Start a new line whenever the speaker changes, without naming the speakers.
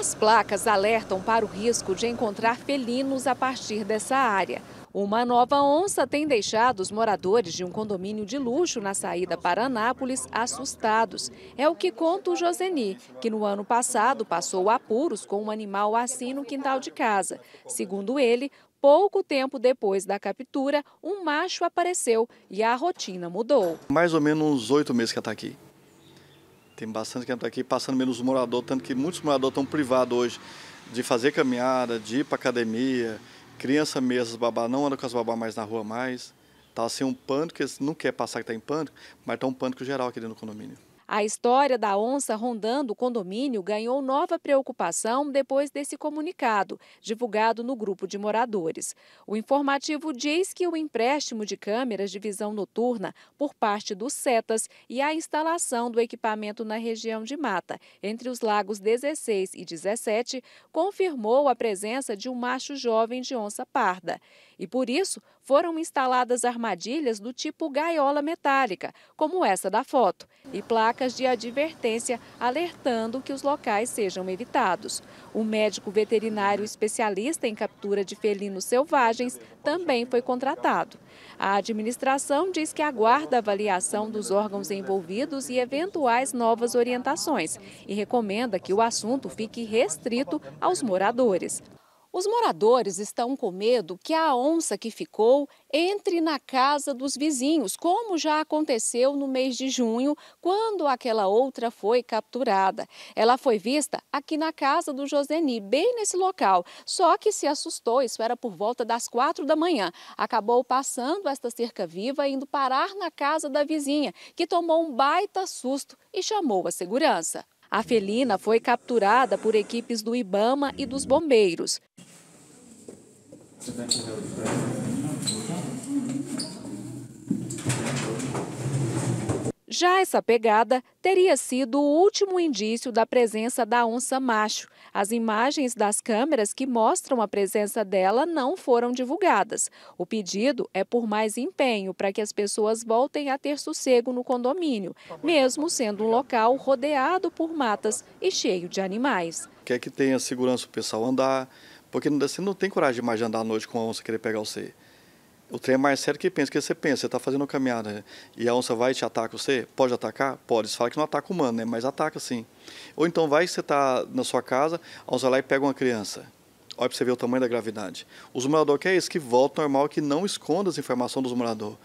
As placas alertam para o risco de encontrar felinos a partir dessa área. Uma nova onça tem deixado os moradores de um condomínio de luxo na saída para Anápolis assustados. É o que conta o Joseni, que no ano passado passou apuros com um animal assim no quintal de casa. Segundo ele, pouco tempo depois da captura, um macho apareceu e a rotina mudou.
Mais ou menos uns oito meses que está aqui. Tem bastante gente aqui passando menos morador, tanto que muitos moradores estão privados hoje de fazer caminhada, de ir para academia. Criança mesmo, as babá não anda com as babá mais na rua mais. Está assim um pânico, eles não quer passar que está em pânico, mas está um pânico geral aqui dentro do condomínio.
A história da onça rondando o condomínio ganhou nova preocupação depois desse comunicado, divulgado no grupo de moradores. O informativo diz que o empréstimo de câmeras de visão noturna por parte dos SETAS e a instalação do equipamento na região de mata, entre os lagos 16 e 17, confirmou a presença de um macho jovem de onça parda. E por isso foram instaladas armadilhas do tipo gaiola metálica, como essa da foto, e placas placas de advertência alertando que os locais sejam evitados. O médico veterinário especialista em captura de felinos selvagens também foi contratado. A administração diz que aguarda a avaliação dos órgãos envolvidos e eventuais novas orientações e recomenda que o assunto fique restrito aos moradores. Os moradores estão com medo que a onça que ficou entre na casa dos vizinhos, como já aconteceu no mês de junho, quando aquela outra foi capturada. Ela foi vista aqui na casa do Joseni, bem nesse local, só que se assustou, isso era por volta das quatro da manhã. Acabou passando esta cerca viva indo parar na casa da vizinha, que tomou um baita susto e chamou a segurança. A felina foi capturada por equipes do Ibama e dos bombeiros. Tá Já essa pegada teria sido o último indício da presença da onça macho. As imagens das câmeras que mostram a presença dela não foram divulgadas. O pedido é por mais empenho para que as pessoas voltem a ter sossego no condomínio, mesmo sendo um local rodeado por matas e cheio de animais.
Quer que tenha segurança para o pessoal andar, porque você não tem coragem mais de andar à noite com a onça querer pegar você. O trem é mais sério que pensa, que você pensa, você está fazendo uma caminhada né? e a onça vai e te ataca você? Pode atacar? Pode. Você fala que não ataca o humano, né? mas ataca sim. Ou então vai que você está na sua casa, a onça vai lá e pega uma criança. Olha para você ver o tamanho da gravidade. Os moradores querem é isso, que volta normal, que não esconda as informações dos moradores.